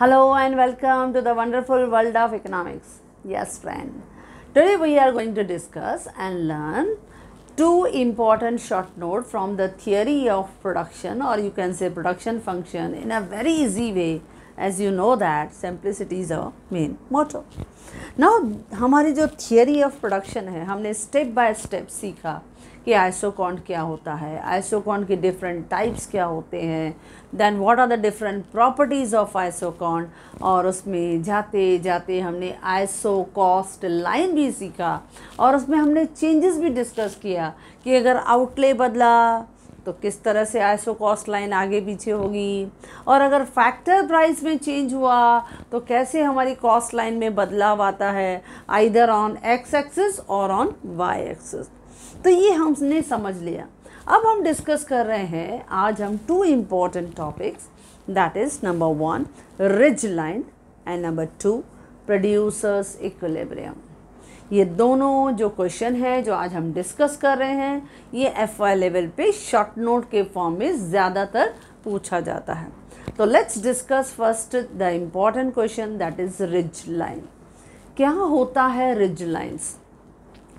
Hello and welcome to the wonderful world of economics. Yes, friend. Today we are going to discuss and learn two important short notes from the theory of production or you can say production function in a very easy way. As you know that simplicity is our main motto. Now, our theory of production है हमने step by step सीखा कि isoquant क्या होता है isoquant के different types क्या होते हैं then what are the different properties of isoquant और उसमें जाते जाते हमने आइसोकॉस्ट कॉस्ट लाइन भी सीखा और उसमें हमने चेंजेस भी डिस्कस किया कि अगर आउटले बदला तो किस तरह से आइसो कॉस्ट लाइन आगे पीछे होगी और अगर फैक्टर प्राइस में चेंज हुआ तो कैसे हमारी कॉस्ट लाइन में बदलाव आता है आइदर ऑन एक्स एक्सिस और ऑन वाई एक्सिस तो ये हमने समझ लिया अब हम डिस्कस कर रहे हैं आज हम two important topics that is number one ridge line and number two producers equilibrium ये दोनों जो क्वेश्चन है जो आज हम डिस्कस कर रहे हैं ये एफ आई लेवल पे शॉर्ट नोट के फॉर्म में ज़्यादातर पूछा जाता है तो let's discuss first the important question that is ridge line क्या होता है रिज लाइन्स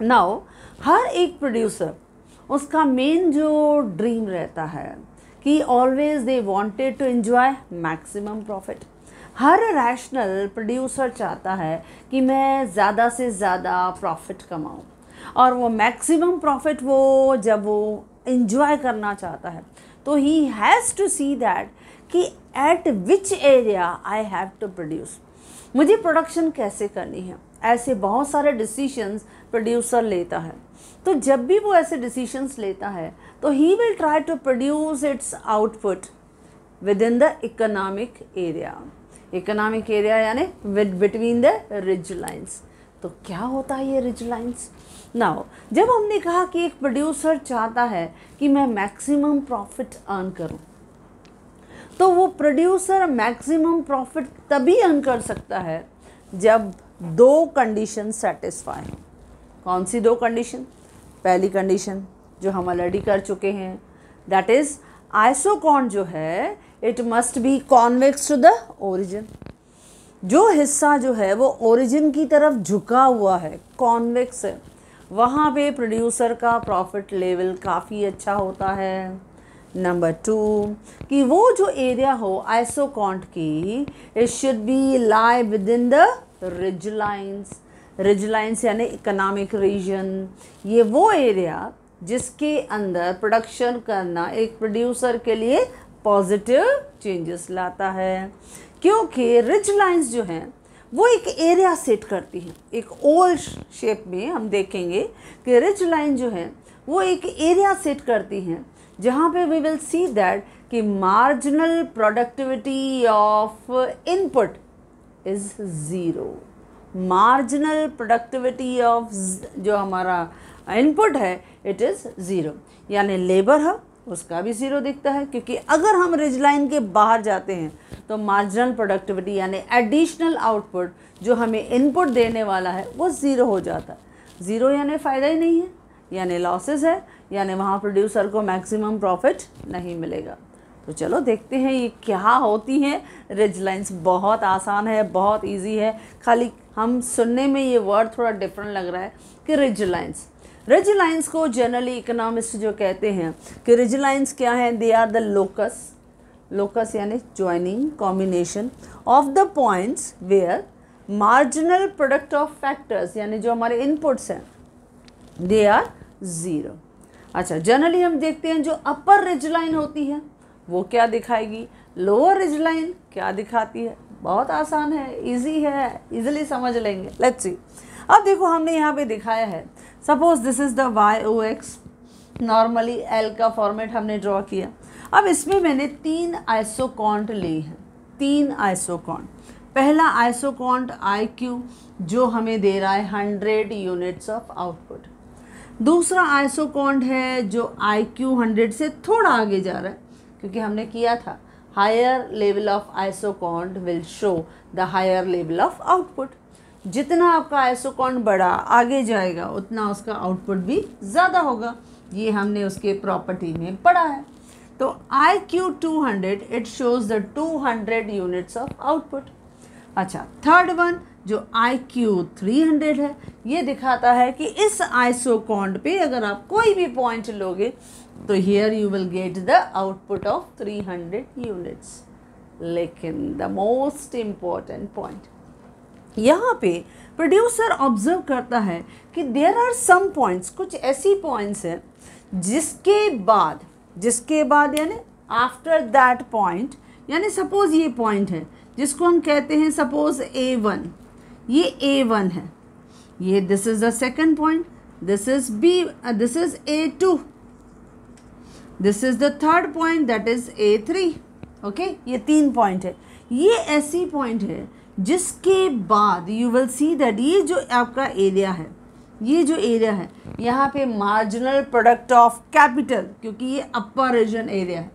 नाउ हर एक प्रोड्यूसर उसका मेन जो ड्रीम रहता है कि always they wanted to enjoy maximum profit हर रैशनल प्रोड्यूसर चाहता है कि मैं ज़्यादा से ज़्यादा प्रॉफिट कमाऊँ और वो मैक्सिमम प्रॉफिट वो जब वो इन्जॉय करना चाहता है तो he has to see that कि at which area I have to produce मुझे प्रोडक्शन कैसे करनी है ऐसे बहुत सारे डिसीशंस प्रोड्यूसर लेता है तो जब भी वो ऐसे डिसीशंस लेता है तो he will try to produce its output within the economic area economic area यानी with between the ridge lines तो क्या होता है ये रिज लाइन्स नाउ जब हमने कहा कि एक प्रोड्यूसर चाहता है कि मैं मैक्सिमम प्रॉफिट अर्न करूं तो वो प्रोड्यूसर मैक्सिमम प्रॉफिट तभी अर्न कर सकता है जब दो कंडीशन सेटिस्फाई कौन सी दो कंडीशन पहली कंडीशन जो हम ऑलरेडी कर चुके हैं दैट इज़ आइसोकॉन जो है it must be convex to the origin जो हिस्सा जो है वो ओरिजिन की तरफ झुका हुआ है कॉन्वेक्स है वहाँ पे प्रोड्यूसर का प्रॉफिट लेवल काफ़ी अच्छा होता है नंबर टू कि वो जो एरिया हो आइसोकॉन्ट की it should be lie within the ridge lines ridge lines यानी इकोनॉमिक रीजन ये वो एरिया जिसके अंदर प्रोडक्शन करना एक प्रोड्यूसर के लिए पॉजिटिव चेंजेस लाता है क्योंकि रिज लाइन्स जो हैं वो एक एरिया सेट करती हैं एक ओल शेप में हम देखेंगे कि रिज लाइन जो है वो एक एरिया सेट करती हैं जहाँ पे वी विल सी दैट कि marginal productivity of input is zero marginal productivity of जो हमारा इनपुट है इट इज़ ज़ीरो यानी लेबर है उसका भी ज़ीरो दिखता है क्योंकि अगर हम रिज लाइन के बाहर जाते हैं तो मार्जिनल प्रोडक्टिविटी यानी एडिशनल आउटपुट जो हमें इनपुट देने वाला है वो ज़ीरो हो जाता है ज़ीरो यानी फ़ायदा ही नहीं है यानी लॉसेस है यानी वहाँ प्रोड्यूसर को मैक्सिमम प्रॉफिट नहीं मिलेगा तो चलो देखते हैं ये क्या होती हैं रिज लाइन्स बहुत आसान है बहुत ईजी है खाली हम सुनने में ये वर्ड थोड़ा डिफरेंट लग रहा है कि रिज लाइन्स रिज लाइन्स को जनरली इकोनॉमिस्ट जो कहते हैं कि रिज लाइन्स क्या है they are the locus locus यानी joining combination of the points where marginal product of factors यानी जो हमारे इनपुट्स हैं दे आर ज़ीरो अच्छा जनरली हम देखते हैं जो अपर रिज लाइन होती है वो क्या दिखाएगी लोअर रिज लाइन क्या दिखाती है बहुत आसान है इजी है इजिली समझ लेंगे लेट्स सी अब देखो हमने यहाँ पे दिखाया है suppose this is the Y O X normally L का फॉर्मेट हमने ड्रॉ किया अब इसमें मैंने तीन आइसोकॉन्ट ली है तीन आइसोकॉन्ट पहला आइसोकॉन्ट आई क्यू जो हमें दे रहा है हंड्रेड यूनिट्स ऑफ आउटपुट दूसरा आइसोकॉन्ट है जो आई क्यू हंड्रेड से थोड़ा आगे जा रहा है क्योंकि हमने किया था higher level of isoquant will show the higher level of output जितना आपका आइसोकॉन्ड बड़ा आगे जाएगा उतना उसका आउटपुट भी ज़्यादा होगा ये हमने उसके प्रॉपर्टी में पढ़ा है तो I Q two hundred it shows the two hundred units of output अच्छा थर्ड वन जो आई क्यू थ्री हंड्रेड है ये दिखाता है कि इस आइसोकॉन्ड पे अगर आप कोई भी पॉइंट लोगे तो here you will get the output of 300 units लेकिन द मोस्ट इम्पॉर्टेंट पॉइंट यहाँ पे प्रोड्यूसर ऑब्जर्व करता है कि देर आर सम पॉइंट्स कुछ ऐसी पॉइंट्स हैं जिसके बाद जिसके बाद यानी आफ्टर दैट पॉइंट यानी सपोज़ ये पॉइंट है जिसको हम कहते हैं सपोज़ ए वन ये ए वन है ये this is the second point this is B this is A two this is the third point that is A three okay ये तीन पॉइंट है ये ऐसी पॉइंट है जिसके बाद यू विल सी दैट ये जो आपका एरिया है ये जो एरिया है यहाँ पे मार्जिनल प्रोडक्ट ऑफ कैपिटल क्योंकि ये अपर रीजन एरिया है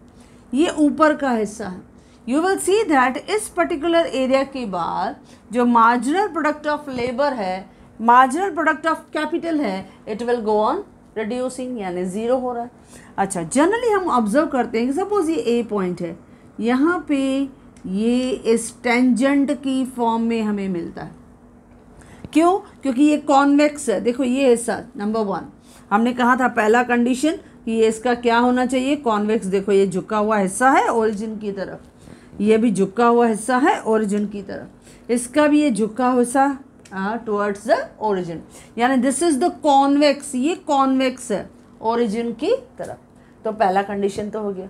ये ऊपर का हिस्सा है यू विल सी दैट इस पर्टिकुलर एरिया के बाद जो मार्जिनल प्रोडक्ट ऑफ लेबर है मार्जिनल प्रोडक्ट ऑफ कैपिटल है it will go on reducing यानी ज़ीरो हो रहा है अच्छा जनरली हम ऑब्जर्व करते हैं कि सपोज़ ये ए पॉइंट है यहाँ पे ये इस टेंजेंट की फॉर्म में हमें मिलता है क्यों क्योंकि ये कॉन्वेक्स है देखो ये हिस्सा नंबर वन हमने कहा था पहला कंडीशन कि ये इसका क्या होना चाहिए कॉन्वेक्स देखो ये झुका हुआ हिस्सा है ओरिजिन की तरफ ये भी झुका हुआ हिस्सा है ओरिजिन की तरफ इसका भी ये झुका हुआ हिस्सा टुवर्ड्स द ओरिजिन यानी दिस इज द कॉन्वेक्स ये कॉन्वेक्स है ओरिजिन की तरफ तो पहला कंडीशन तो हो गया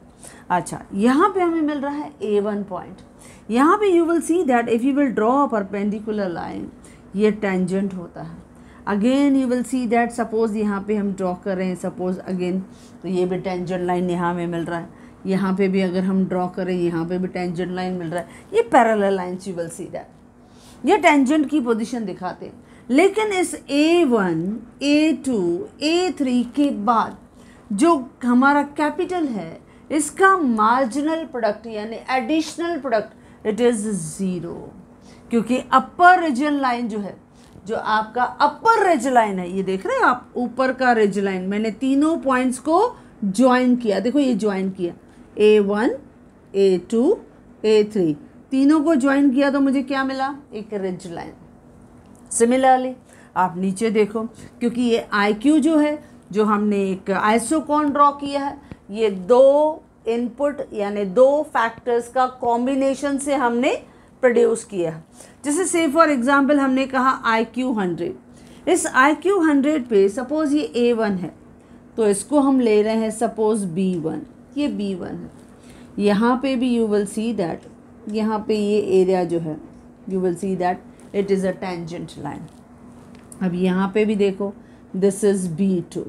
अच्छा यहाँ पे हमें मिल रहा है ए वन पॉइंट यहाँ पे you will see that if you will draw a perpendicular line ये टेंजेंट होता है again you will see that suppose यहाँ पे हम ड्रॉ कर रहे हैं सपोज़ अगेन तो ये भी टेंजेंट लाइन यहाँ में मिल रहा है यहाँ पे भी अगर हम ड्रॉ करें यहाँ पे भी टेंजेंट लाइन मिल रहा है ये parallel lines you will see that या टेंजेंट की पोजीशन दिखाते हैं लेकिन इस A one A two A three के बाद जो हमारा कैपिटल है इसका मार्जिनल प्रोडक्ट यानी additional product it is zero क्योंकि अपर रिजन लाइन जो है जो आपका अपर रिज लाइन है ये देख रहे हैं आप ऊपर का रिज लाइन मैंने तीनों पॉइंट्स को ज्वाइन किया देखो ये ज्वाइन किया A one A two A three तीनों को ज्वाइन किया तो मुझे क्या मिला एक रिज लाइन सिमिलरली आप नीचे देखो क्योंकि ये आई जो है जो हमने एक आइसोकॉन ड्रॉ किया है ये दो इनपुट यानी दो फैक्टर्स का कॉम्बिनेशन से हमने प्रोड्यूस किया है जैसे से फॉर एग्जांपल हमने कहा आई क्यू हंड्रेड इस आई क्यू हंड्रेड पे सपोज़ ये ए वन है तो इसको हम ले रहे हैं सपोज़ बी वन ये बी वन है यहाँ पे भी यू विल सी दैट यहाँ पे ये एरिया जो है you will see that it is a tangent line अब यहाँ पे भी देखो दिस इज़ बी टू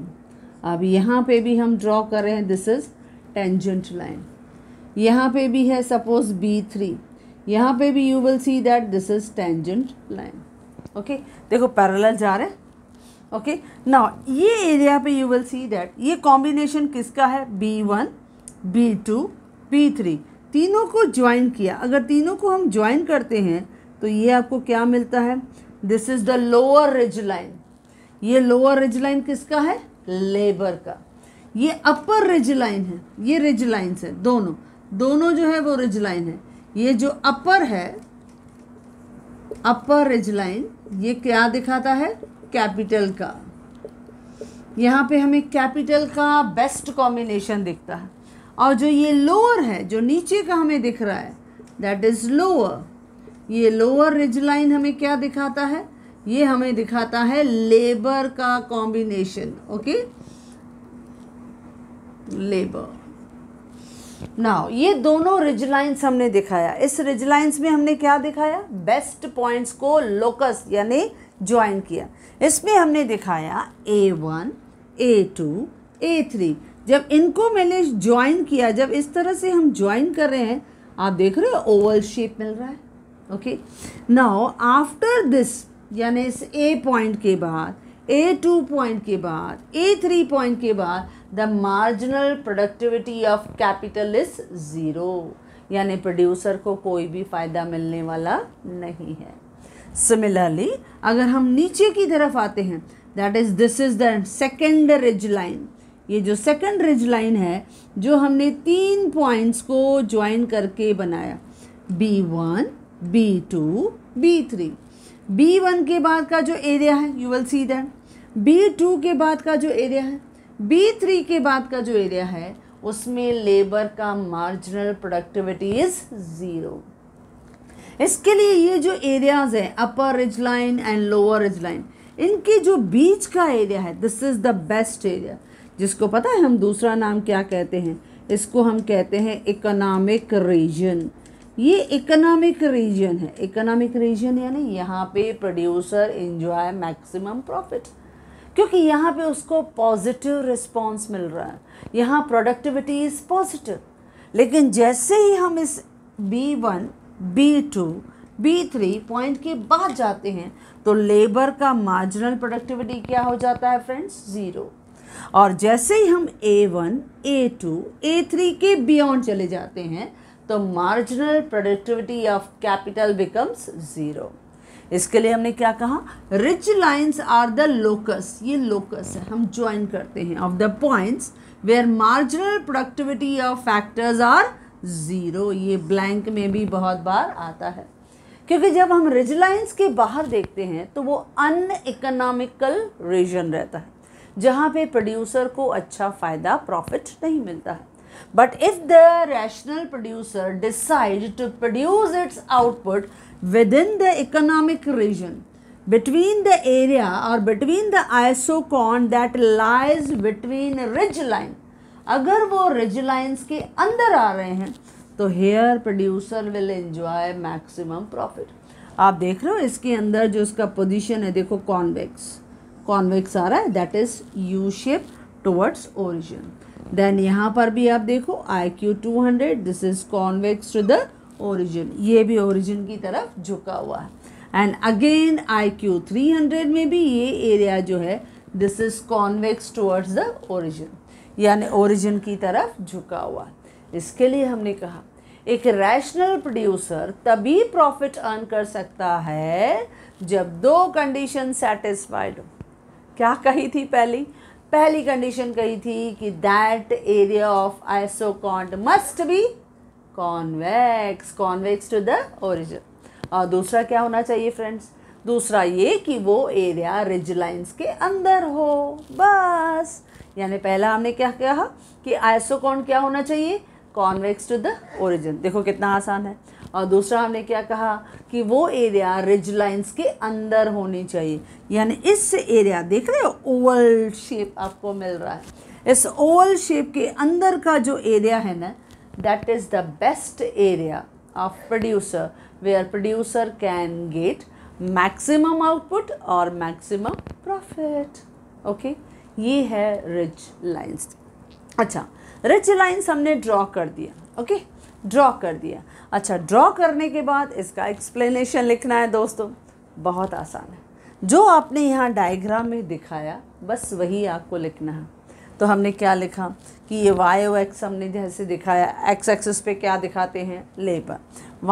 अब यहाँ पे भी हम ड्रॉ कर रहे हैं दिस इज़ टेंजेंट लाइन यहाँ पे भी है सपोज बी थ्री यहाँ पे भी you will see that this is tangent line okay देखो पैरल जा रहे हैं ओके ना ये एरिया पे यू विल सी दैट ये कॉम्बिनेशन किसका है B one B two B three तीनों को ज्वाइन किया अगर तीनों को हम ज्वाइन करते हैं तो ये आपको क्या मिलता है this is the lower ridge line ये लोअर रिज लाइन किसका है लेबर का ये अपर रिज लाइन है ये रिज लाइन्स है दोनों दोनों जो है वो रिज लाइन है ये जो अपर है अपर रिज लाइन ये क्या दिखाता है कैपिटल का यहाँ पे हमें कैपिटल का बेस्ट कॉम्बिनेशन दिखता है और जो ये लोअर है जो नीचे का हमें दिख रहा है दैट इज़ लोअर ये लोअर रिज लाइन हमें क्या दिखाता है ये हमें दिखाता है लेबर का कॉम्बिनेशन ओके लेबर नाउ ये दोनों रिज लाइन्स हमने दिखाया इस रिज लाइन्स में हमने क्या दिखाया बेस्ट पॉइंट्स को लोकस यानी ज्वाइन किया इसमें हमने दिखाया A one A two A three जब इनको मैंने ज्वाइन किया जब इस तरह से हम ज्वाइन कर रहे हैं आप देख रहे हो ओवल शेप मिल रहा है ओके नाउ आफ्टर दिस यानी इस ए पॉइंट के बाद ए टू पॉइंट के बाद ए थ्री पॉइंट के बाद the marginal productivity of capital is zero यानी प्रोड्यूसर को कोई भी फ़ायदा मिलने वाला नहीं है सिमिलरली अगर हम नीचे की तरफ आते हैं that is this is the second ridge line ये जो सेकंड रिज लाइन है जो हमने तीन पॉइंट्स को ज्वाइन करके बनाया B one B two B three B one के बाद का जो एरिया है you will see that B two के बाद का जो एरिया है बी थ्री के बाद का जो एरिया है उसमें लेबर का मार्जिनल प्रोडक्टिविटी इज़ ज़ीरो इसके लिए ये जो एरियाज हैं upper ridge line and lower ridge line इनके जो बीच का एरिया है this is the best area जिसको पता है हम दूसरा नाम क्या कहते हैं इसको हम कहते हैं इकोनॉमिक रीजन ये इकोनॉमिक रीजन है इकोनॉमिक रीजन यानी यहाँ पे प्रोड्यूसर इंजॉय मैक्सिमम प्रॉफिट क्योंकि यहाँ पे उसको पॉजिटिव रिस्पांस मिल रहा है यहाँ प्रोडक्टिविटी इज़ पॉजिटिव लेकिन जैसे ही हम इस B one B two B three point के बाद जाते हैं तो लेबर का मार्जिनल प्रोडक्टिविटी क्या हो जाता है फ्रेंड्स ज़ीरो और जैसे ही हम A one A two A three के बियॉन्ड चले जाते हैं तो marginal productivity of capital becomes zero इसके लिए हमने क्या कहा ridge lines are the locus ये लोकस है हम ज्वाइन करते हैं of the points where marginal productivity of factors are zero ये ब्लैंक में भी बहुत बार आता है क्योंकि जब हम रिज के बाहर देखते हैं तो वो अन इकोनॉमिकल रीजन रहता है जहाँ पे प्रोड्यूसर को अच्छा फ़ायदा प्रॉफिट नहीं मिलता है but if the rational producer decide to produce its output within the economic region between the area और between the isoquant that lies between ridge line अगर वो रिज लाइन्स के अंदर आ रहे हैं तो here producer will enjoy maximum profit आप देख रहे हो इसके अंदर जो इसका पोजीशन है देखो कॉन्वेक्स कॉन्वेक्स आ रहा है that is U shape towards origin then यहाँ पर भी आप देखो I Q two hundred this is convex to the origin ये भी ओरिजिन की तरफ झुका हुआ है and again I Q three hundred में भी ये एरिया जो है this is convex towards the origin यानी ओरिजिन की तरफ झुका हुआ इसके लिए हमने कहा एक रैशनल प्रोड्यूसर तभी प्रॉफिट अर्न कर सकता है जब दो कंडीशन सेटिस्फाइड हो क्या कही थी पहली पहली कंडीशन कही थी कि that area of isoquant must be convex convex to the origin और दूसरा क्या होना चाहिए फ्रेंड्स दूसरा ये कि वो एरिया रिज लाइन्स के अंदर हो बस यानी पहला हमने क्या कहा कि आइसोकॉन क्या होना चाहिए कॉन्वेक्स टू द ओरिजिन देखो कितना आसान है और दूसरा हमने क्या कहा कि वो एरिया रिज लाइन्स के अंदर होनी चाहिए यानी इस एरिया देख रहे हो ओवल शेप आपको मिल रहा है इस ओवल शेप के अंदर का जो एरिया है ना that is the best area of producer where producer can get maximum output और मैक्सिमम प्रॉफिट ओके ये है रिज लाइन्स अच्छा रिच लाइन्स हमने ड्रॉ कर दिया ओके ड्रॉ कर दिया अच्छा ड्रॉ करने के बाद इसका एक्सप्लेनेशन लिखना है दोस्तों बहुत आसान है जो आपने यहाँ डायग्राम में दिखाया बस वही आपको लिखना है तो हमने क्या लिखा कि ये वाई ओ एक्स हमने जैसे दिखाया एक्स एक्सिस पे क्या दिखाते हैं लेबर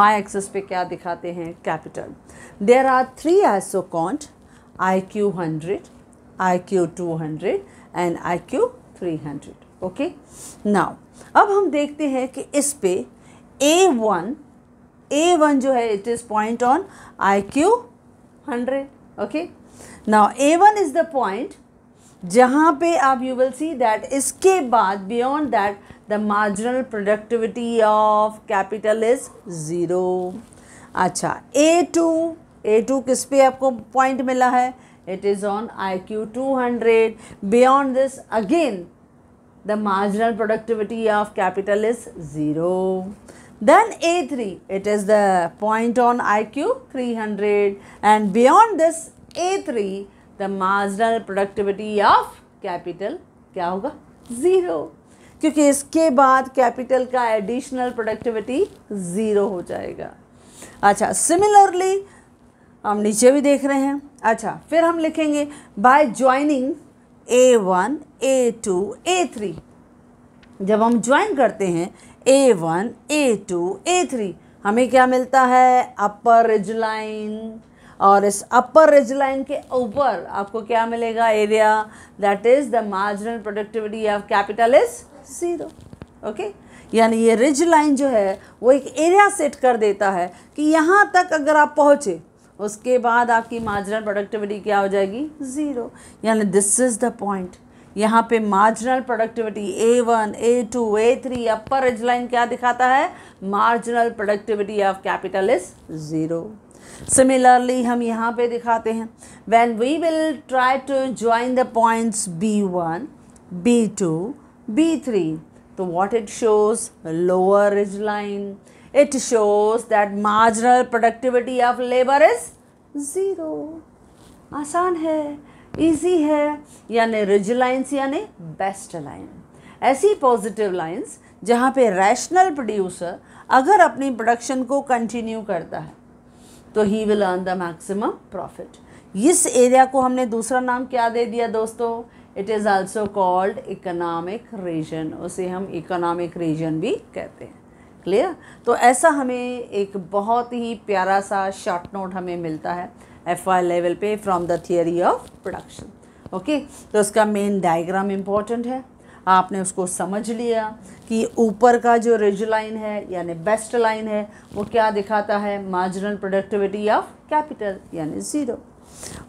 वाई एक्सिस पे क्या दिखाते हैं capital there are three quant I Q hundred I Q two hundred and I Q three hundred okay now अब हम देखते हैं कि इस पे ए वन ए वन जो है it is point on I Q hundred okay now A one is the point जहाँ पे आप यू विल सी दैट इसके बाद beyond that the marginal productivity of capital is zero अच्छा ए टू ए टू किस पे आपको point मिला है it is on I Q two hundred beyond this again the marginal productivity of capital is zero then A three it is the point on I Q three hundred and beyond this A three the marginal productivity of capital क्या होगा zero क्योंकि इसके बाद capital का additional productivity zero हो जाएगा अच्छा similarly हम नीचे भी देख रहे हैं अच्छा फिर हम लिखेंगे by joining A one A two A three जब हम ज्वाइन करते हैं A one A two A three हमें क्या मिलता है अपर रिज लाइन और इस अपर रिज लाइन के ऊपर आपको क्या मिलेगा area that is the marginal productivity of capital is zero okay यानी ये रिज लाइन जो है वो एक एरिया सेट कर देता है कि यहाँ तक अगर आप पहुँचे उसके बाद आपकी मार्जिनल प्रोडक्टिविटी क्या हो जाएगी ज़ीरो यानी दिस इज़ द पॉइंट यहाँ पे marginal productivity A one A two A three upper एज लाइन क्या दिखाता है marginal productivity of capital is zero similarly हम यहाँ पे दिखाते हैं when we will try to join the points B one B two B three तो what it shows lower ridge line it shows that marginal productivity of labor is zero. आसान है easy है यानी रिज लाइन्स यानी best line ऐसी positive lines जहाँ पे rational producer अगर अपनी प्रोडक्शन को कंटिन्यू करता है तो he will earn the maximum profit इस एरिया को हमने दूसरा नाम क्या दे दिया दोस्तों it is also called economic region उसे हम इकोनॉमिक रीजन भी कहते हैं क्लियर तो ऐसा हमें एक बहुत ही प्यारा सा शॉर्ट नोट हमें मिलता है एफ आई लेवल पे from the theory of production okay तो इसका मेन डायग्राम इम्पॉर्टेंट है आपने उसको समझ लिया कि ऊपर का जो रिज लाइन है यानी बेस्ट लाइन है वो क्या दिखाता है मार्जिनल प्रोडक्टिविटी ऑफ कैपिटल यानी ज़ीरो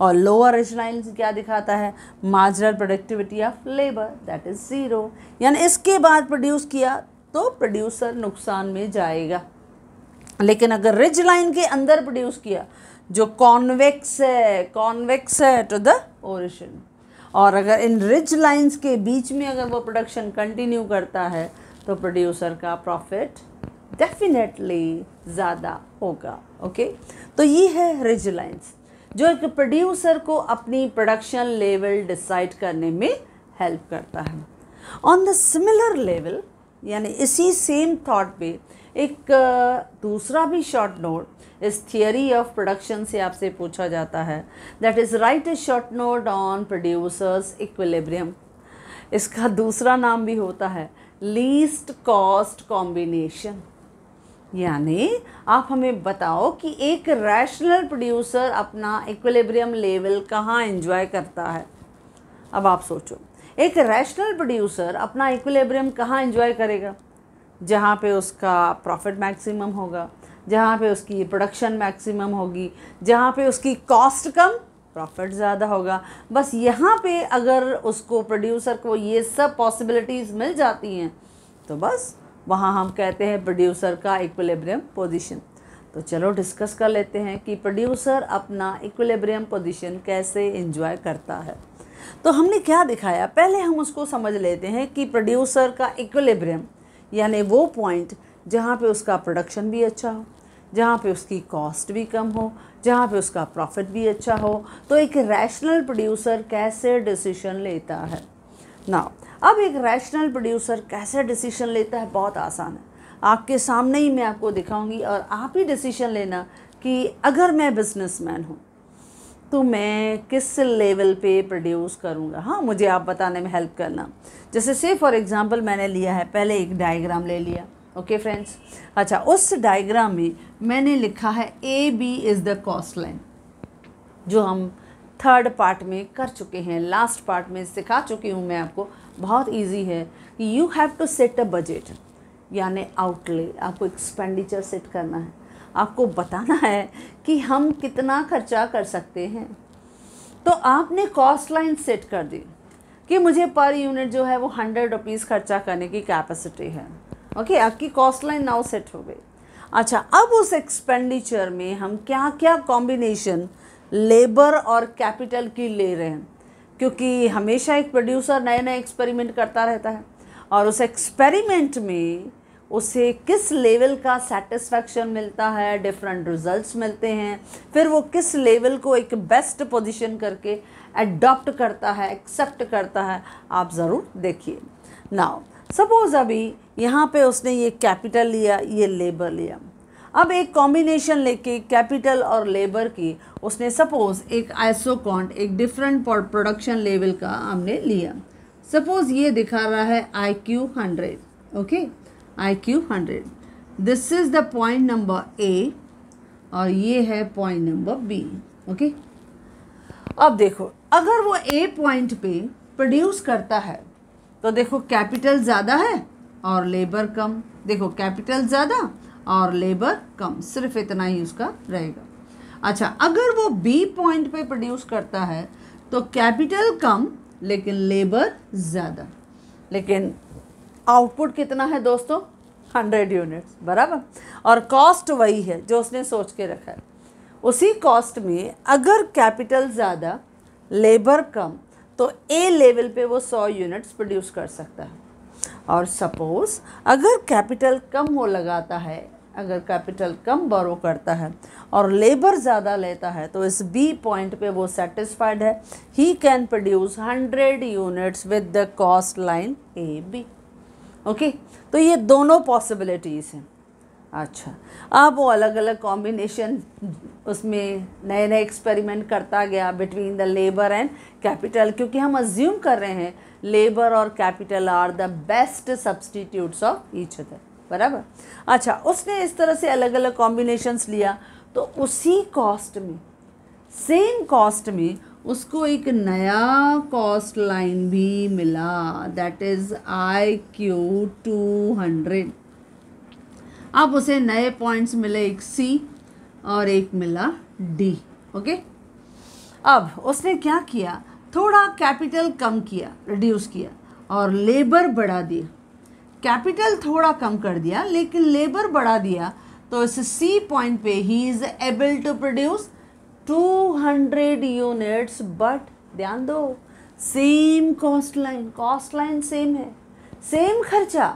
और लोअर रिज लाइन क्या दिखाता है marginal productivity of labour that is zero यानी इसके बाद प्रोड्यूस किया तो प्रोड्यूसर नुकसान में जाएगा लेकिन अगर रिज लाइन के अंदर प्रोड्यूस किया जो कॉन्वेक्स है कॉन्वेक्स है टू द ओरिजिन और अगर इन रिज लाइंस के बीच में अगर वो प्रोडक्शन कंटिन्यू करता है तो प्रोड्यूसर का प्रॉफिट डेफिनेटली ज़्यादा होगा ओके तो ये है रिज लाइंस जो एक प्रोड्यूसर को अपनी प्रोडक्शन लेवल डिसाइड करने में हेल्प करता है ऑन द सिमिलर लेवल यानी इसी सेम थॉट पे एक दूसरा भी शॉर्ट नोट इस थियरी ऑफ प्रोडक्शन से आपसे पूछा जाता है that is right a short note on producers equilibrium इसका दूसरा नाम भी होता है लीस्ट कॉस्ट कॉम्बिनेशन यानी आप हमें बताओ कि एक रैशनल प्रोड्यूसर अपना इक्विलिब्रियम लेवल कहाँ एंजॉय करता है अब आप सोचो एक रैशनल प्रोड्यूसर अपना इक्विलिब्रियम कहाँ इंजॉय करेगा जहाँ पे उसका प्रॉफिट मैक्सिमम होगा जहाँ पे उसकी प्रोडक्शन मैक्सिमम होगी जहाँ पे उसकी कॉस्ट कम प्रॉफिट ज़्यादा होगा बस यहाँ पे अगर उसको प्रोड्यूसर को ये सब पॉसिबिलिटीज़ मिल जाती हैं तो बस वहाँ हम कहते हैं प्रोड्यूसर का इक्विलिब्रियम पोजीशन तो चलो डिस्कस कर लेते हैं कि प्रोड्यूसर अपना इक्विलिब्रियम पोजीशन कैसे इंजॉय करता है तो हमने क्या दिखाया पहले हम उसको समझ लेते हैं कि प्रोड्यूसर का इक्वलिब्रियम यानी वो पॉइंट जहाँ पे उसका प्रोडक्शन भी अच्छा हो जहाँ पे उसकी कॉस्ट भी कम हो जहाँ पे उसका प्रॉफिट भी अच्छा हो तो एक रैशनल प्रोड्यूसर कैसे डिसीजन लेता है ना अब एक रैशनल प्रोड्यूसर कैसे डिसीजन लेता है बहुत आसान है आपके सामने ही मैं आपको दिखाऊंगी और आप ही डिसीजन लेना कि अगर मैं बिजनेसमैन हूँ तो मैं किस लेवल पे प्रोड्यूस करूँगा हाँ मुझे आप बताने में हेल्प करना जैसे से फॉर एग्ज़ाम्पल मैंने लिया है पहले एक डायग्राम ले लिया ओके फ्रेंड्स अच्छा उस डायग्राम में मैंने लिखा है A B is the cost line जो हम थर्ड पार्ट में कर चुके हैं लास्ट पार्ट में सिखा चुकी हूँ मैं आपको बहुत ईजी है कि you have to set a budget यानी आउटले आपको एक्सपेंडिचर सेट करना है आपको बताना है कि हम कितना खर्चा कर सकते हैं तो आपने कॉस्ट लाइन सेट कर दी कि मुझे पर यूनिट जो है वो हंड्रेड रुपीज़ खर्चा करने की कैपेसिटी है ओके आपकी कॉस्ट लाइन नाउ सेट हो गई अच्छा अब उस एक्सपेंडिचर में हम क्या क्या कॉम्बिनेशन लेबर और कैपिटल की ले रहे हैं क्योंकि हमेशा एक प्रोड्यूसर नए नए एक्सपेरिमेंट करता रहता है और उस एक्सपेरिमेंट में उसे किस लेवल का सेटिस्फेक्शन मिलता है डिफरेंट रिजल्ट्स मिलते हैं फिर वो किस लेवल को एक बेस्ट पोजीशन करके एडॉप्ट करता है एक्सेप्ट करता है आप ज़रूर देखिए नाउ सपोज़ अभी यहाँ पे उसने ये कैपिटल लिया ये लेबर लिया अब एक कॉम्बिनेशन लेके कैपिटल और लेबर की उसने सपोज़ एक आइसोकॉन्ट एक डिफरेंट प्रोडक्शन लेवल का हमने लिया सपोज़ ये दिखा रहा है I Q hundred okay I Q hundred this is the point number A और ये है पॉइंट नंबर बी ओके अब देखो अगर वो ए पॉइंट पे प्रोड्यूस करता है तो देखो कैपिटल ज़्यादा है और लेबर कम देखो कैपिटल ज़्यादा और लेबर कम सिर्फ इतना ही उसका रहेगा अच्छा अगर वो बी पॉइंट पे प्रोड्यूस करता है तो कैपिटल कम लेकिन लेबर ज़्यादा लेकिन आउटपुट कितना है दोस्तों हंड्रेड यूनिट्स बराबर और कॉस्ट वही है जो उसने सोच के रखा है उसी कॉस्ट में अगर कैपिटल ज़्यादा लेबर कम तो ए लेवल पे वो सौ यूनिट्स प्रोड्यूस कर सकता है और सपोज़ अगर कैपिटल कम वो लगाता है अगर कैपिटल कम बोरो करता है और लेबर ज़्यादा लेता है तो इस बी पॉइंट पे वो सेटिस्फाइड है he can produce hundred units with the cost line A B okay तो ये दोनों पॉसिबिलिटीज़ हैं अच्छा अब वो अलग अलग कॉम्बिनेशन उसमें नए नए एक्सपेरिमेंट करता गया between the labour and capital क्योंकि हम अज्यूम कर रहे हैं लेबर और capital are the best substitutes of each other बराबर अच्छा उसने इस तरह से अलग अलग कॉम्बिनेशंस लिया तो उसी कॉस्ट में सेम कॉस्ट में उसको एक नया कॉस्ट लाइन भी मिला that is I Q two hundred अब उसे नए पॉइंट्स मिले एक सी और एक मिला डी ओके अब उसने क्या किया थोड़ा कैपिटल कम किया रिड्यूस किया और लेबर बढ़ा दिया कैपिटल थोड़ा कम कर दिया लेकिन लेबर बढ़ा दिया तो इस सी पॉइंट पे he is able to produce 200 units but ध्यान दो same cost line cost line same है सेम खर्चा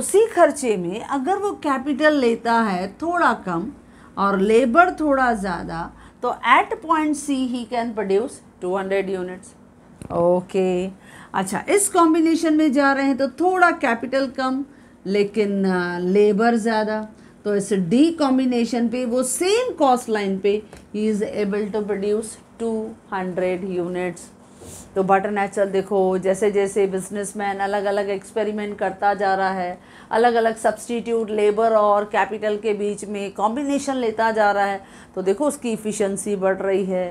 उसी खर्चे में अगर वो कैपिटल लेता है थोड़ा कम और लेबर थोड़ा ज़्यादा तो at point C he can produce 200 units okay अच्छा इस कॉम्बिनेशन में जा रहे हैं तो थोड़ा कैपिटल कम लेकिन लेबर uh, ज़्यादा तो इस डी कॉम्बिनेशन पे वो सेम कॉस्ट लाइन पे he is able to produce two hundred units तो बटर नेचुरल देखो जैसे जैसे बिजनेसमैन अलग अलग एक्सपेरिमेंट करता जा रहा है अलग अलग सब्सटीट्यूट लेबर और कैपिटल के बीच में कॉम्बिनेशन लेता जा रहा है तो देखो उसकी इफ़िशेंसी बढ़ रही है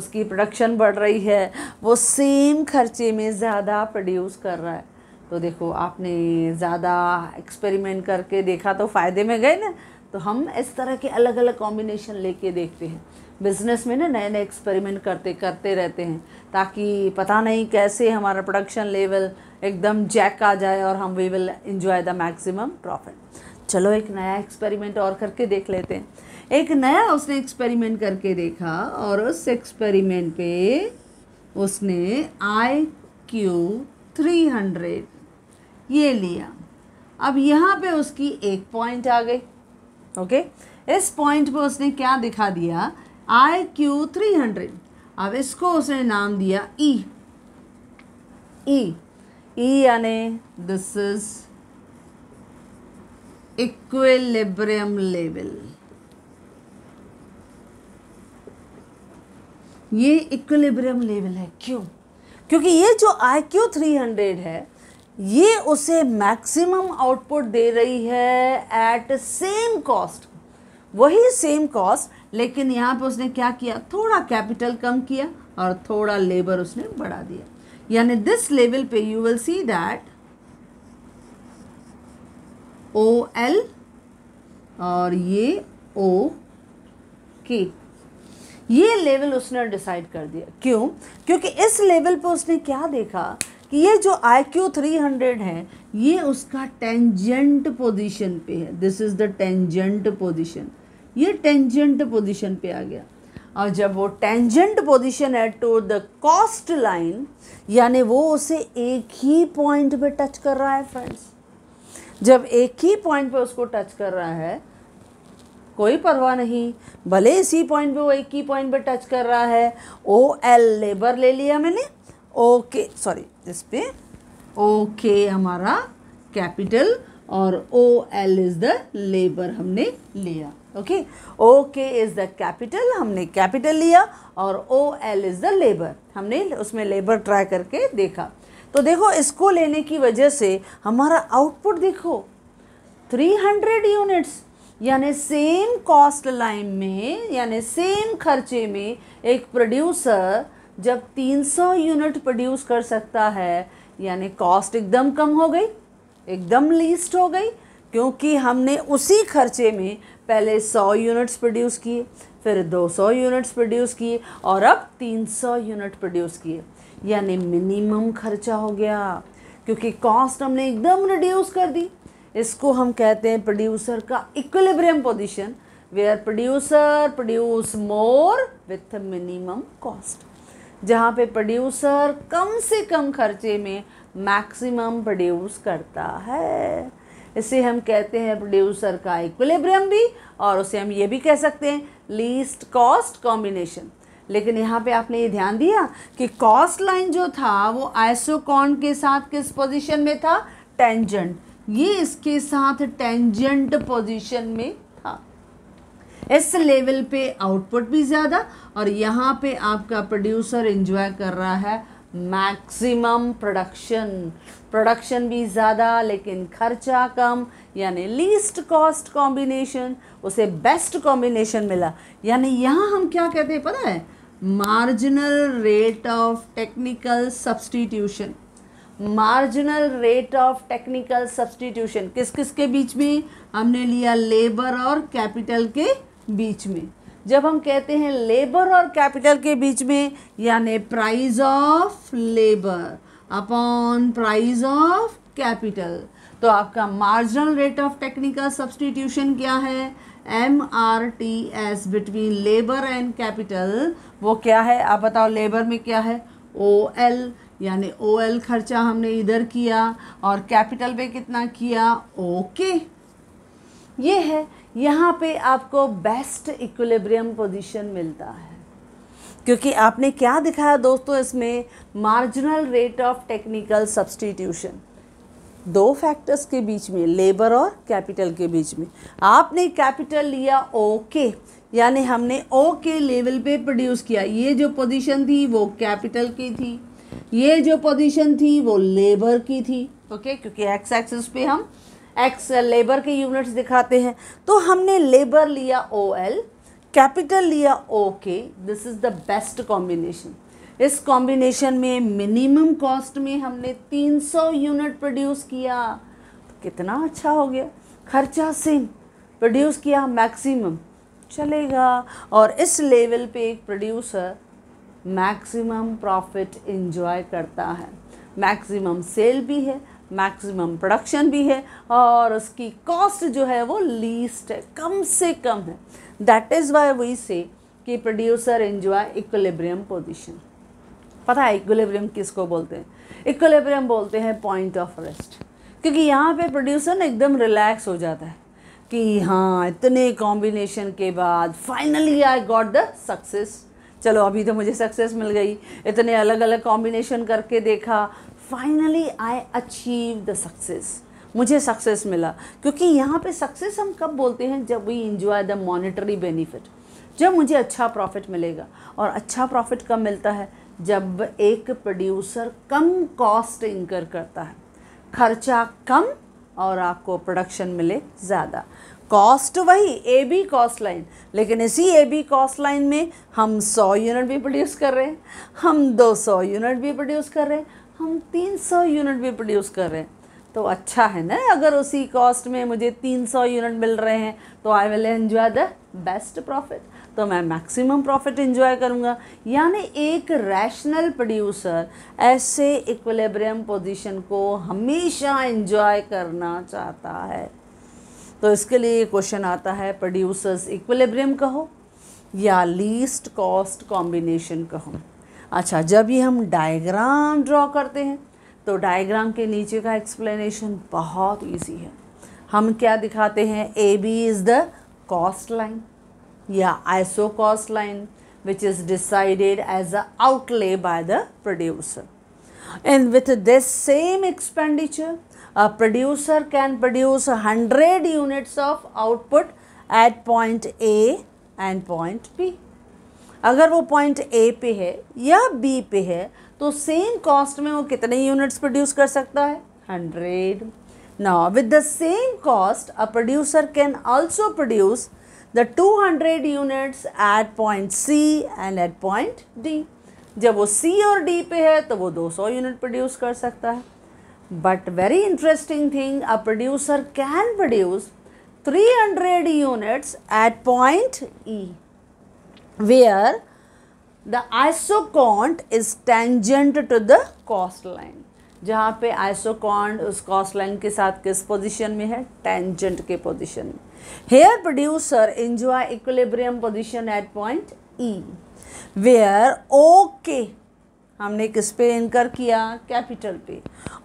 उसकी प्रोडक्शन बढ़ रही है वो सेम खर्चे में ज़्यादा प्रोड्यूस कर रहा है तो देखो आपने ज़्यादा एक्सपेरिमेंट करके देखा तो फ़ायदे में गए ना तो हम इस तरह के अलग अलग कॉम्बिनेशन लेके देखते हैं बिजनेस में ना नए नए एक्सपेरिमेंट करते करते रहते हैं ताकि पता नहीं कैसे हमारा प्रोडक्शन लेवल एकदम जैक आ जाए और हम we will enjoy the maximum profit चलो एक नया एक्सपेरिमेंट और करके देख लेते हैं एक नया उसने एक्सपेरिमेंट करके देखा और उस एक्सपेरिमेंट पे उसने आई क्यू थ्री हंड्रेड ये लिया अब यहाँ पे उसकी एक पॉइंट आ गई ओके इस पॉइंट पे उसने क्या दिखा दिया आई क्यू थ्री हंड्रेड अब इसको उसने नाम दिया ई ई ई यानी दिस इज इक्वेलिब्रियम लेवल ये इक्वेलिब्रियम लेवल है क्यों क्योंकि ये जो आई क्यू थ्री हंड्रेड है ये उसे मैक्सिमम आउटपुट दे रही है एट सेम कॉस्ट वही सेम कॉस्ट लेकिन यहाँ पे उसने क्या किया थोड़ा कैपिटल कम किया और थोड़ा लेबर उसने बढ़ा दिया यानी दिस लेवल पे you will see that O L और ये ओ के ये लेवल उसने डिसाइड कर दिया क्यों क्योंकि इस लेवल पे उसने क्या देखा कि ये जो आई क्यू थ्री हंड्रेड है ये उसका टेंजेंट पोजीशन पे है this is the tangent position ये टेंजेंट पोजीशन पे आ गया और जब वो टेंजेंट पोजीशन है टू द कॉस्ट लाइन यानी वो उसे एक ही पॉइंट पे टच कर रहा है फ्रेंड्स जब एक ही पॉइंट पे उसको टच कर रहा है कोई परवाह नहीं भले इसी पॉइंट पे वो एक ही पॉइंट पे टच कर रहा है ओ एल लेबर ले लिया मैंने ओके सॉरी इस पर ओके हमारा कैपिटल और O L is the labour हमने लिया okay okay is the capital हमने कैपिटल लिया और O L is the labour हमने उसमें लेबर ट्राई करके देखा तो देखो इसको लेने की वजह से हमारा आउटपुट देखो 300 यूनिट्स यानी सेम कॉस्ट लाइन में यानी सेम खर्चे में एक प्रोड्यूसर जब 300 यूनिट प्रोड्यूस कर सकता है यानी कॉस्ट एकदम कम हो गई एकदम लीस्ट हो गई क्योंकि हमने उसी खर्चे में पहले 100 यूनिट्स प्रोड्यूस किए फिर 200 यूनिट्स प्रोड्यूस किए और अब 300 यूनिट प्रोड्यूस किए यानी मिनिमम खर्चा हो गया क्योंकि कॉस्ट हमने एकदम रिड्यूस कर दी इसको हम कहते हैं प्रोड्यूसर का equilibrium position where producer produce more with minimum cost जहाँ पे प्रोड्यूसर कम से कम खर्चे में मैक्सिमम प्रोड्यूस करता है इसे हम कहते हैं प्रोड्यूसर का इक्विलिब्रियम भी और उसे हम ये भी कह सकते हैं लीस्ट कॉस्ट कॉम्बिनेशन लेकिन यहाँ पे आपने ये ध्यान दिया कि कॉस्ट लाइन जो था वो आइसोकॉन के साथ किस पोजीशन में था टेंजेंट ये इसके साथ टेंजेंट पोजीशन में इस लेवल पे आउटपुट भी ज़्यादा और यहाँ पे आपका प्रोड्यूसर इन्जॉय कर रहा है मैक्सिमम प्रोडक्शन प्रोडक्शन भी ज़्यादा लेकिन खर्चा कम यानी लीस्ट कॉस्ट कॉम्बिनेशन उसे बेस्ट कॉम्बिनेशन मिला यानी यहाँ हम क्या कहते हैं पता है marginal rate of technical substitution marginal rate of technical substitution किस किस के बीच में हमने लिया लेबर और कैपिटल के बीच में जब हम कहते हैं लेबर और कैपिटल के बीच में यानी price of labour upon price of capital तो आपका marginal rate of technical substitution क्या है M R T S between labour and capital वो क्या है आप बताओ लेबर में क्या है ओ एल यानी ओ एल खर्चा हमने इधर किया और कैपिटल पे कितना किया ओके okay. ये है यहाँ पे आपको बेस्ट इक्विलिब्रियम पोजीशन मिलता है क्योंकि आपने क्या दिखाया दोस्तों इसमें marginal rate of technical substitution दो फैक्टर्स के बीच में लेबर और कैपिटल के बीच में आपने कैपिटल लिया ओके यानी हमने ओके के लेवल पे प्रोड्यूस किया ये जो पोजीशन थी वो कैपिटल की थी ये जो पोजीशन थी वो लेबर की थी ओके okay, क्योंकि एक्स एक्सिस पे हम एक्स लेबर के यूनिट्स दिखाते हैं तो हमने लेबर लिया ओ एल कैपिटल लिया O K this is the best combination इस कॉम्बिनेशन में मिनिमम कॉस्ट में हमने 300 यूनिट प्रोड्यूस किया तो कितना अच्छा हो गया खर्चा सेम प्रोड्यूस किया मैक्सिमम चलेगा और इस लेवल पे एक प्रोड्यूसर मैक्सिमम प्रॉफिट इंजॉय करता है मैक्सिमम सेल भी है मैक्सिमम प्रोडक्शन भी है और उसकी कॉस्ट जो है वो लीस्ट है कम से कम है दैट इज़ वाई वी से कि प्रोड्यूसर एंजॉय इक्वलिब्रियम पोजिशन पता है किस किसको बोलते हैं इक्वलिब्रियम बोलते हैं पॉइंट ऑफ रेस्ट क्योंकि यहाँ पे प्रोड्यूसर ना एकदम रिलैक्स हो जाता है कि हाँ इतने कॉम्बिनेशन के बाद finally I got the success चलो अभी तो मुझे सक्सेस मिल गई इतने अलग अलग कॉम्बिनेशन करके देखा finally I achieve the success मुझे सक्सेस मिला क्योंकि यहाँ पे सक्सेस हम कब बोलते हैं जब we enjoy the monetary benefit जब मुझे अच्छा प्रॉफिट मिलेगा और अच्छा प्रॉफिट कब मिलता है जब एक प्रोड्यूसर कम कॉस्ट इंकर करता है खर्चा कम और आपको प्रोडक्शन मिले ज़्यादा कॉस्ट वही ए बी कॉस्ट लाइन लेकिन इसी ए बी कॉस्ट लाइन में हम 100 यूनिट भी प्रोड्यूस कर रहे हैं हम 200 यूनिट भी प्रोड्यूस कर रहे हैं हम 300 यूनिट भी प्रोड्यूस कर रहे हैं तो अच्छा है ना अगर उसी कॉस्ट में मुझे 300 यूनिट मिल रहे हैं तो I will enjoy the best profit तो मैं मैक्सिमम प्रॉफिट इन्जॉय करूँगा यानी एक रैशनल प्रोड्यूसर ऐसे इक्वलेब्रियम पोजीशन को हमेशा इन्जॉय करना चाहता है तो इसके लिए क्वेश्चन आता है प्रोड्यूसर्स इक्वलेब्रियम कहो या लीस्ट कॉस्ट कॉम्बिनेशन कहो अच्छा जब ये हम डायग्राम ड्रॉ करते हैं तो डायग्राम के नीचे का एक्सप्लेनेशन बहुत इजी है हम क्या दिखाते हैं A B is the cost line या isocost line which is decided as a outlay by the producer and with this same expenditure a producer can produce hundred units of output at point A and point B अगर वो point A पे है या B पे है तो same cost में वो कितने यूनिट्स प्रोड्यूस कर सकता है hundred with the same cost a producer can also produce the two hundred units at point C and at point D जब वो सी और डी पे है तो वो 200 यूनिट प्रोड्यूस कर सकता है but very interesting thing a producer can produce 300 units at point E where the isocont is tangent to the cost line जहाँ पे आइसोकॉन्ड उस कॉस्ट लाइन के साथ किस पोजीशन में है टेंजेंट के पोजीशन में here producer enjoy equilibrium position at point E where okay हमने किस पे इनकर किया कैपिटल पे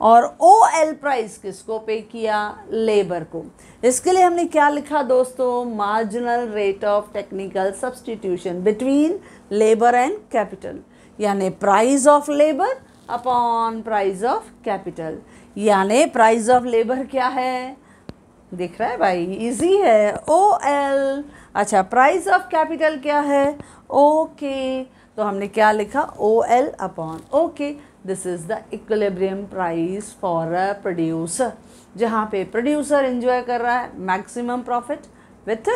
और ओ एल प्राइस किसको पे किया लेबर को इसके लिए हमने क्या लिखा दोस्तों marginal rate of technical substitution between labour and capital यानी price of labour upon price of capital यानी प्राइस ऑफ लेबर क्या है दिख रहा है भाई इजी है ओ एल अच्छा प्राइस ऑफ कैपिटल क्या है ओ के तो हमने क्या लिखा O L upon okay this is the equilibrium price for a producer जहाँ पे प्रोड्यूसर इंजॉय कर रहा है maximum profit with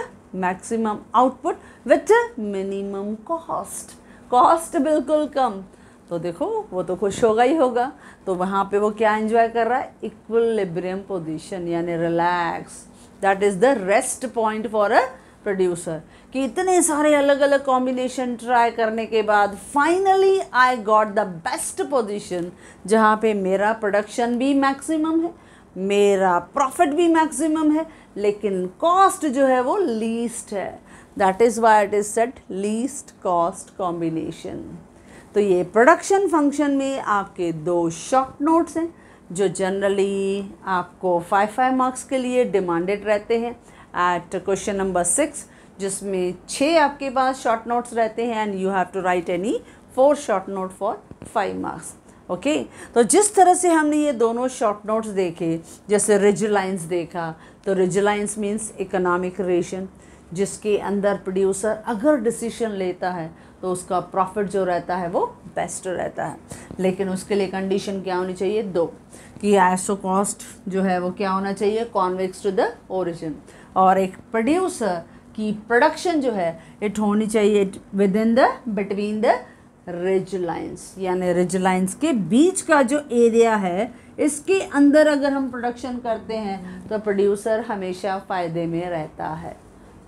maximum output with minimum cost cost बिल्कुल कम तो देखो वो तो खुश होगा ही होगा तो वहाँ पे वो क्या इंजॉय कर रहा है लिब्रियम पोजिशन यानी relax that is the rest point for a producer कि इतने सारे अलग अलग कॉम्बिनेशन ट्राई करने के बाद finally I got the best position जहाँ पे मेरा प्रोडक्शन भी मैक्सिमम है मेरा प्रॉफिट भी मैक्सिमम है लेकिन कॉस्ट जो है वो लीस्ट है that is why it is set least cost combination तो ये प्रोडक्शन फंक्शन में आपके दो शॉर्ट नोट्स हैं जो जनरली आपको फाइव फाइव मार्क्स के लिए डिमांडेड रहते हैं एट क्वेश्चन नंबर सिक्स जिसमें छः आपके पास शॉर्ट नोट्स रहते हैं and you have to write any four short note for five marks okay तो जिस तरह से हमने ये दोनों शॉर्ट नोट्स देखे जैसे रिज लाइन्स देखा तो रिज लाइन्स मीन्स इकोनॉमिक रेशन जिसके अंदर प्रोड्यूसर अगर डिसीशन लेता है तो उसका प्रॉफिट जो रहता है वो बेस्ट रहता है लेकिन उसके लिए कंडीशन क्या होनी चाहिए दो कि आइसो कॉस्ट जो है वो क्या होना चाहिए कॉन्वेक्स टू द ओरिजिन और एक प्रोड्यूसर की प्रोडक्शन जो है इट होनी चाहिए within the between the ridge lines यानी रिज लाइन्स के बीच का जो एरिया है इसके अंदर अगर हम प्रोडक्शन करते हैं तो प्रोड्यूसर हमेशा फ़ायदे में रहता है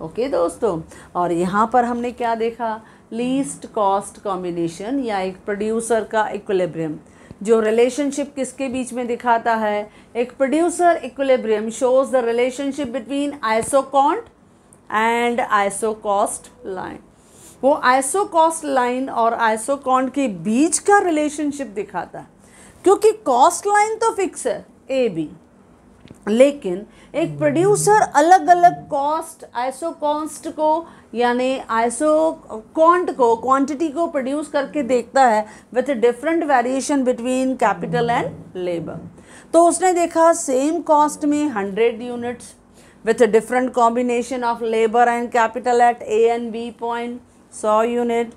ओके okay, दोस्तों और यहाँ पर हमने क्या देखा लीस्ट कॉस्ट कॉम्बिनेशन या एक प्रोड्यूसर का इक्विलिब्रियम जो रिलेशनशिप किसके बीच में दिखाता है एक producer equilibrium shows the relationship between isoquant and isocost line वो आइसोकॉस्ट लाइन और आइसोकॉन्ट के बीच का रिलेशनशिप दिखाता है क्योंकि कॉस्ट लाइन तो फिक्स है ए बी लेकिन एक प्रोड्यूसर अलग अलग कॉस्ट आइसो कॉस्ट को यानी आइसो कॉन्ट को क्वांटिटी को प्रोड्यूस करके देखता है with different variation between capital and labour तो उसने देखा सेम कॉस्ट में hundred units with different combination of labour and capital at A and B point सौ यूनिट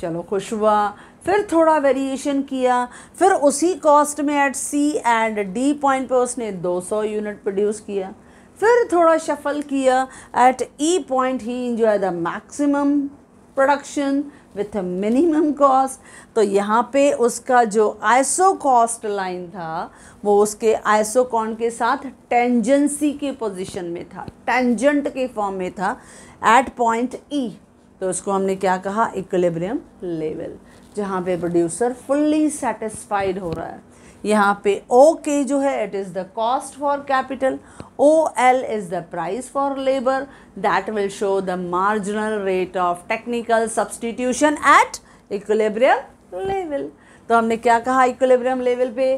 चलो खुश हुआ फिर थोड़ा वेरिएशन किया फिर उसी कॉस्ट में at C and D point पे उसने 200 यूनिट प्रोड्यूस किया फिर थोड़ा शफल किया at E point he enjoy the maximum production with minimum cost तो यहाँ पे उसका जो आइसो कॉस्ट लाइन था वो उसके आइसोकॉन के साथ टेंजेंसी के पोजीशन में था टेंजेंट के फॉर्म में था एट पॉइंट ई तो उसको हमने क्या कहा इक्लेब्रियम लेवल जहाँ पे प्रोड्यूसर फुल्ली सेटिस्फाइड हो रहा है यहाँ पे ओ के जो है it is the cost for capital O L is the price for labour that will show the marginal rate of technical substitution at equilibrium level तो हमने क्या कहा इक्वलेब्रियम लेवल पे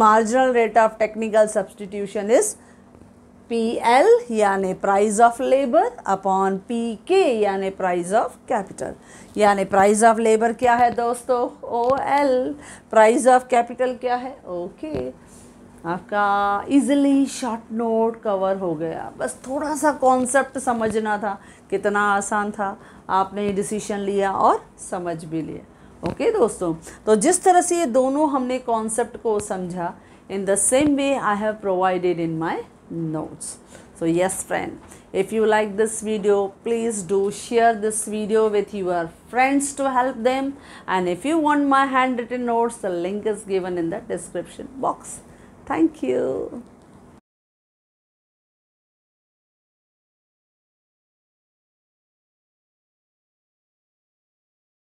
marginal rate of technical substitution is P L यानि price of labour upon P K यानि price of capital यानि price of labour क्या है दोस्तों O L price of capital क्या है ओके okay. आपका इजिली शॉर्ट नोट कवर हो गया बस थोड़ा सा कॉन्सेप्ट समझना था कितना आसान था आपने डिसीशन लिया और समझ भी लिया ओके okay, दोस्तों तो जिस तरह से ये दोनों हमने कॉन्सेप्ट को समझा in the same way I have provided in my notes so yes friend if you like this video please do share this video with your friends to help them and if you want my handwritten notes the link is given in the description box thank you